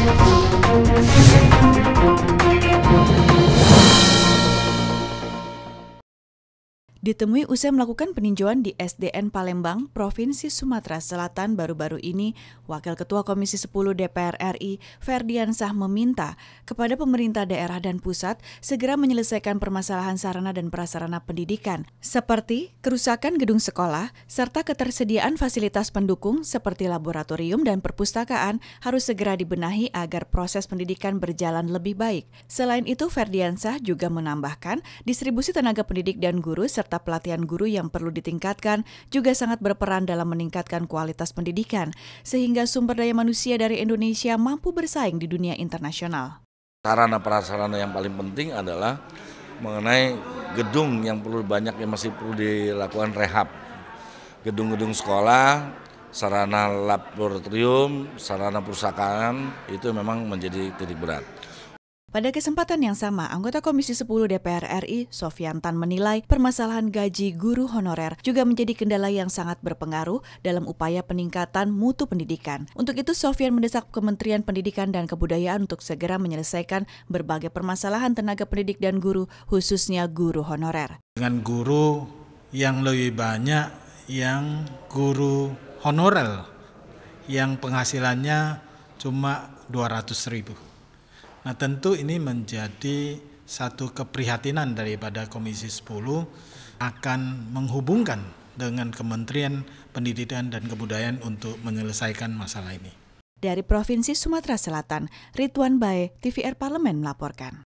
Thank you. Ditemui usai melakukan peninjauan di SDN Palembang, Provinsi Sumatera Selatan baru-baru ini, Wakil Ketua Komisi 10 DPR RI, Sah meminta kepada pemerintah daerah dan pusat segera menyelesaikan permasalahan sarana dan prasarana pendidikan, seperti kerusakan gedung sekolah, serta ketersediaan fasilitas pendukung seperti laboratorium dan perpustakaan harus segera dibenahi agar proses pendidikan berjalan lebih baik. Selain itu, Sah juga menambahkan distribusi tenaga pendidik dan guru serta pelatihan guru yang perlu ditingkatkan juga sangat berperan dalam meningkatkan kualitas pendidikan, sehingga sumber daya manusia dari Indonesia mampu bersaing di dunia internasional. Sarana-prasarana yang paling penting adalah mengenai gedung yang perlu banyak yang masih perlu dilakukan rehab. Gedung-gedung sekolah, sarana laboratorium, sarana perusahaan itu memang menjadi titik berat. Pada kesempatan yang sama, anggota Komisi 10 DPR RI, Sofian Tan menilai permasalahan gaji guru honorer juga menjadi kendala yang sangat berpengaruh dalam upaya peningkatan mutu pendidikan. Untuk itu, Sofian mendesak Kementerian Pendidikan dan Kebudayaan untuk segera menyelesaikan berbagai permasalahan tenaga pendidik dan guru, khususnya guru honorer. Dengan guru yang lebih banyak yang guru honorer yang penghasilannya cuma 200 ribu Nah, tentu ini menjadi satu keprihatinan daripada Komisi 10 akan menghubungkan dengan Kementerian Pendidikan dan Kebudayaan untuk menyelesaikan masalah ini. Dari Provinsi Sumatera Selatan, Ridwan Bae, TVR Parlemen melaporkan.